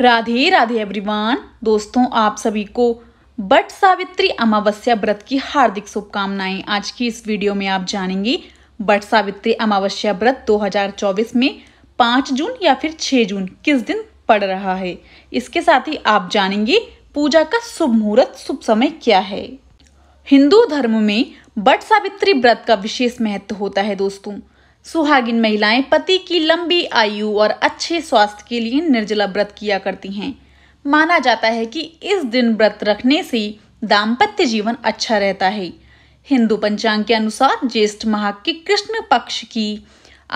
Radhe Radhe everyone दोस्तों आप सभी को बट सावित्री अमावस्या व्रत की हार्दिक शुभकामनाएं आज की इस वीडियो में आप जानेंगे बट सावित्री अमावस्या व्रत 2024 में 5 जून या फिर 6 जून किस दिन पड़ रहा है इसके साथ ही आप जानेंगे पूजा का शुभ मुहूर्त शुभ समय क्या है हिंदू धर्म में बट सावित्री व्रत का विशेष महत्व होता है दोस्तों सुहागिन महिलाएं पति की लंबी आयु और अच्छे स्वास्थ्य के लिए निर्जला व्रत किया करती हैं माना जाता है कि इस दिन व्रत रखने से दाम्पत्य जीवन अच्छा रहता है हिंदू पंचांग के अनुसार ज्येष्ठ माह के कृष्ण पक्ष की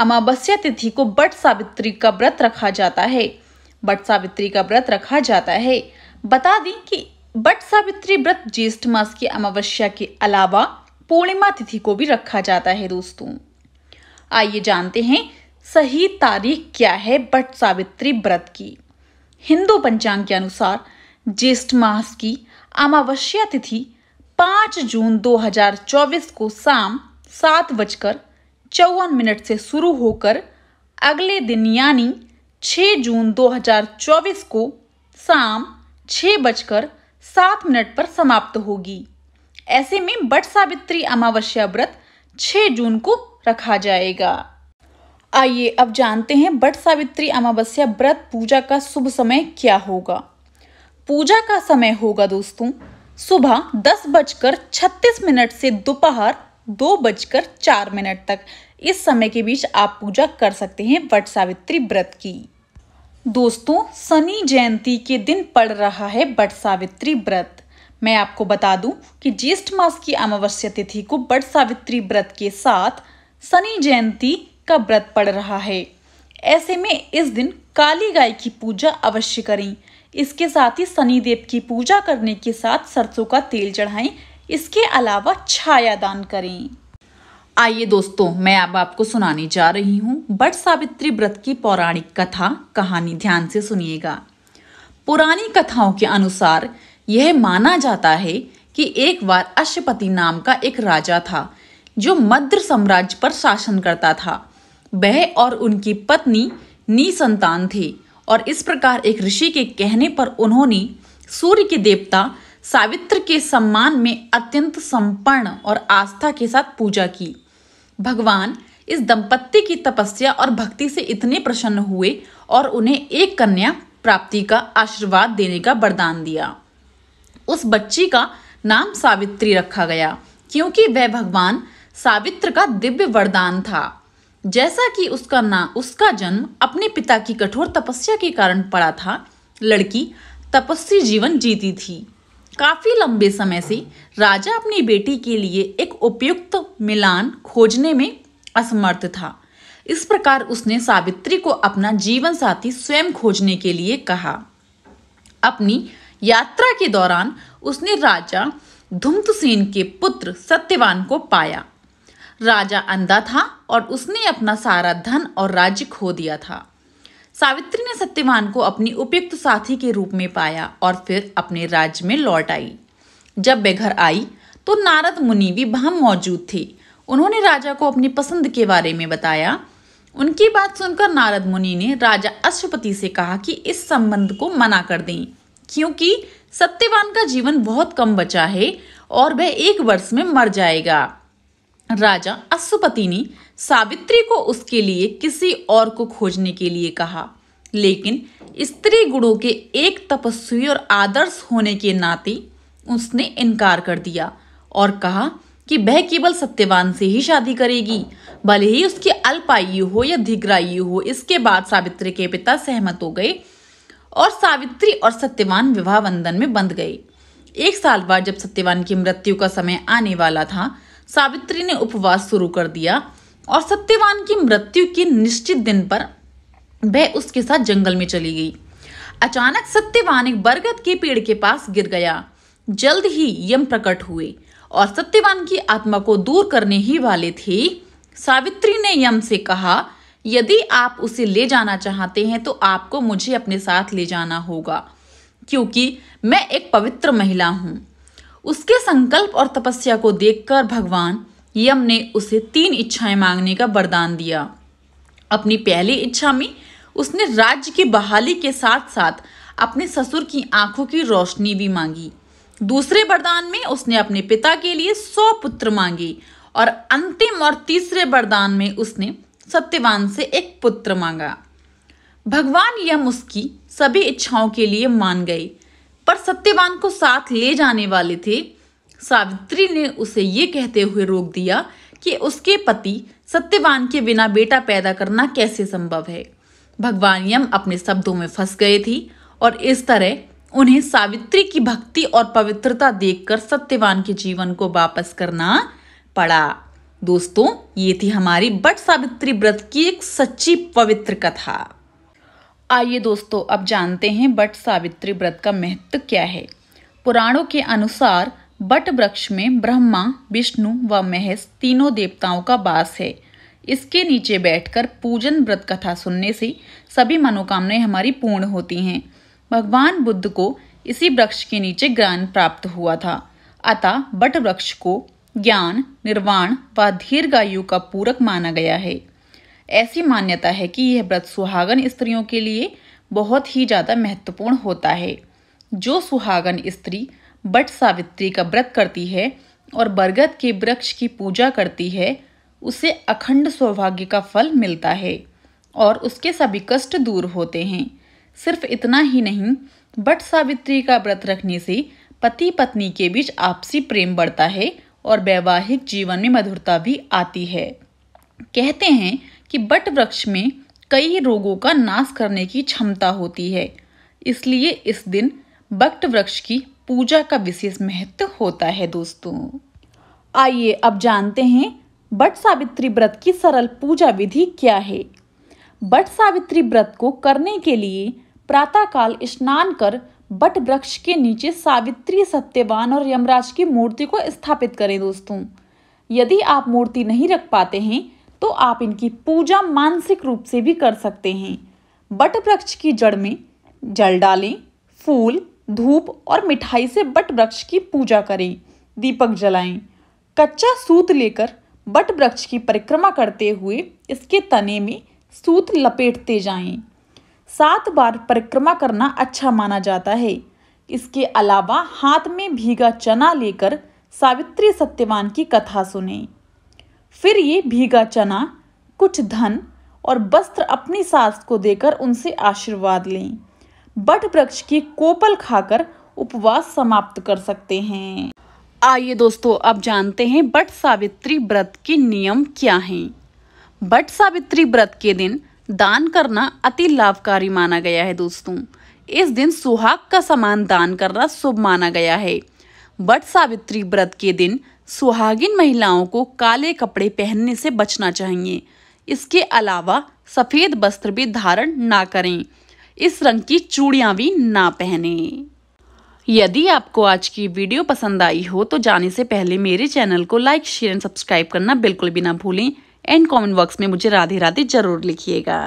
अमावस्या तिथि को बट सावित्री का व्रत रखा जाता है बट सावित्री का व्रत रखा जाता है बता दें कि बट सावित्री व्रत ज्येष्ठ मास की अमावस्या के अलावा पूर्णिमा तिथि को भी रखा जाता है दोस्तों आइए जानते हैं सही तारीख क्या है बट सावित्री व्रत की हिंदू पंचांग के अनुसार ज्येष्ठ मास की अमावस्या तिथि 5 जून 2024 को शाम सात बजकर चौवन मिनट से शुरू होकर अगले दिन यानी 6 जून 2024 को शाम छः बजकर सात मिनट पर समाप्त होगी ऐसे में बट सावित्री अमावस्या व्रत 6 जून को रखा जाएगा आइए अब जानते हैं बट सावित्री अमावस्या व्रत पूजा का शुभ समय क्या होगा पूजा का समय होगा दोस्तों सुबह दस बजकर छत्तीस मिनट से दोपहर दो बजकर चार मिनट तक इस समय के बीच आप पूजा कर सकते हैं वट सावित्री व्रत की दोस्तों शनि जयंती के दिन पड़ रहा है बट सावित्री व्रत मैं आपको बता दूं कि ज्येष्ठ मास की अमावस्या तिथि को बट सावित्री व्रत के साथ शनि जयंती का व्रत पड़ रहा है ऐसे में इस दिन काली गाय की पूजा अवश्य करें इसके साथ ही शनि देव की पूजा करने के साथ सरसों का तेल चढ़ाएं इसके अलावा छाया दान करें आइए दोस्तों मैं अब आपको सुनाने जा रही हूँ बट सावित्री व्रत की पौराणिक कथा कहानी ध्यान से सुनिएगा पुरानी कथाओं के अनुसार यह माना जाता है कि एक बार अशुपति नाम का एक राजा था जो मद्र साम्राज्य पर शासन करता था वह और उनकी पत्नी नी संतान थी और इस प्रकार एक ऋषि के कहने पर उन्होंने सूर्य के देवता सावित्र के सम्मान में अत्यंत संपन्न और आस्था के साथ पूजा की भगवान इस दंपत्ति की तपस्या और भक्ति से इतने प्रसन्न हुए और उन्हें एक कन्या प्राप्ति का आशीर्वाद देने का वरदान दिया उस बच्ची का नाम सावित्री रखा गया क्योंकि वह भगवान सावित्र का दिव्य वरदान था जैसा कि उसका ना उसका जन्म अपने पिता की कठोर तपस्या के कारण पड़ा था लड़की तपस्वी जीवन जीती थी काफी लंबे समय से राजा अपनी बेटी के लिए एक उपयुक्त मिलान खोजने में असमर्थ था इस प्रकार उसने सावित्री को अपना जीवन साथी स्वयं खोजने के लिए कहा अपनी यात्रा के दौरान उसने राजा धुमतसेन के पुत्र सत्यवान को पाया राजा अंधा था और उसने अपना सारा धन और राज्य खो दिया था सावित्री ने सत्यवान को अपनी उपयुक्त साथी के रूप में पाया और फिर अपने राज्य में लौट आई जब वे घर आई तो नारद मुनि भी वहां मौजूद थे उन्होंने राजा को अपनी पसंद के बारे में बताया उनकी बात सुनकर नारद मुनि ने राजा अश्वपति से कहा कि इस संबंध को मना कर दें क्योंकि सत्यवान का जीवन बहुत कम बचा है और वह एक वर्ष में मर जाएगा राजा अशुपति ने सावित्री को उसके लिए किसी और को खोजने के लिए कहा लेकिन स्त्री गुणों के एक तपस्वी और आदर्श होने के नाते उसने इनकार कर दिया और कहा कि वह केवल सत्यवान से ही शादी करेगी भले ही उसकी अल्पायु हो या धिग्रायु हो इसके बाद सावित्री के पिता सहमत हो गए और सावित्री और सत्यवान विवाह बंधन में बंध गए एक साल बाद जब सत्यवान की मृत्यु का समय आने वाला था सावित्री ने उपवास शुरू कर दिया और सत्यवान की मृत्यु के निश्चित दिन पर वह उसके साथ जंगल में चली गई अचानक सत्यवान एक बरगद के पेड़ के पास गिर गया जल्द ही यम प्रकट हुए और सत्यवान की आत्मा को दूर करने ही वाले थे सावित्री ने यम से कहा यदि आप उसे ले जाना चाहते हैं तो आपको मुझे अपने साथ ले जाना होगा क्योंकि मैं एक पवित्र महिला हूँ उसके संकल्प और तपस्या को देखकर भगवान यम ने उसे तीन इच्छाएं मांगने का वरदान दिया अपनी पहली इच्छा में उसने राज्य की बहाली के साथ साथ अपने ससुर की आंखों की रोशनी भी मांगी दूसरे वरदान में उसने अपने पिता के लिए सौ पुत्र मांगे और अंतिम और तीसरे वरदान में उसने सत्यवान से एक पुत्र मांगा भगवान यम उसकी सभी इच्छाओं के लिए मान गई पर सत्यवान को साथ ले जाने वाले थे सावित्री ने उसे ये कहते हुए रोक दिया कि उसके पति सत्यवान के बिना बेटा पैदा करना कैसे संभव है भगवान यम अपने शब्दों में फंस गए थी और इस तरह उन्हें सावित्री की भक्ति और पवित्रता देखकर सत्यवान के जीवन को वापस करना पड़ा दोस्तों ये थी हमारी बट सावित्री व्रत की एक सच्ची पवित्र कथा आइए दोस्तों अब जानते हैं बट सावित्री व्रत का महत्व क्या है पुराणों के अनुसार बट वृक्ष में ब्रह्मा विष्णु व महेश तीनों देवताओं का वास है इसके नीचे बैठकर पूजन व्रत कथा सुनने से सभी मनोकामनाएं हमारी पूर्ण होती हैं भगवान बुद्ध को इसी वृक्ष के नीचे ज्ञान प्राप्त हुआ था अतः बट वृक्ष को ज्ञान निर्वाण व दीर्घायु का पूरक माना गया है ऐसी मान्यता है कि यह व्रत सुहागन स्त्रियों के लिए बहुत ही ज़्यादा महत्वपूर्ण होता है जो सुहागन स्त्री बट सावित्री का व्रत करती है और बरगद के वृक्ष की पूजा करती है उसे अखंड सौभाग्य का फल मिलता है और उसके सभी कष्ट दूर होते हैं सिर्फ इतना ही नहीं बट सावित्री का व्रत रखने से पति पत्नी के बीच आपसी प्रेम बढ़ता है और वैवाहिक जीवन में मधुरता भी आती है कहते हैं कि बट वृक्ष में कई रोगों का नाश करने की क्षमता होती है इसलिए इस दिन बट वृक्ष की पूजा का विशेष महत्व होता है दोस्तों आइए अब जानते हैं बट सावित्री व्रत की सरल पूजा विधि क्या है बट सावित्री व्रत को करने के लिए प्रातःकाल स्नान कर बट वृक्ष के नीचे सावित्री सत्यवान और यमराज की मूर्ति को स्थापित करें दोस्तों यदि आप मूर्ति नहीं रख पाते हैं तो आप इनकी पूजा मानसिक रूप से भी कर सकते हैं बट वृक्ष की जड़ में जल डालें फूल धूप और मिठाई से बट वृक्ष की पूजा करें दीपक जलाएं कच्चा सूत लेकर बट वृक्ष की परिक्रमा करते हुए इसके तने में सूत लपेटते जाएं। सात बार परिक्रमा करना अच्छा माना जाता है इसके अलावा हाथ में भीगा चना लेकर सावित्री सत्यवान की कथा सुनें फिर ये भीगा चना कुछ धन और वस्त्र अपनी सास को देकर उनसे आशीर्वाद लें बट वृक्ष की कोपल खाकर उपवास समाप्त कर सकते हैं आइए दोस्तों अब जानते हैं बट सावित्री व्रत के नियम क्या हैं बट सावित्री व्रत के दिन दान करना अति लाभकारी माना गया है दोस्तों इस दिन सुहाग का समान दान करना शुभ माना गया है बट सावित्री व्रत के दिन सुहागिन महिलाओं को काले कपड़े पहनने से बचना चाहिए इसके अलावा सफ़ेद वस्त्र भी धारण ना करें इस रंग की चूड़ियाँ भी ना पहनें यदि आपको आज की वीडियो पसंद आई हो तो जाने से पहले मेरे चैनल को लाइक शेयर एंड सब्सक्राइब करना बिल्कुल भी ना भूलें एंड कमेंट बॉक्स में मुझे राधे राधे ज़रूर लिखिएगा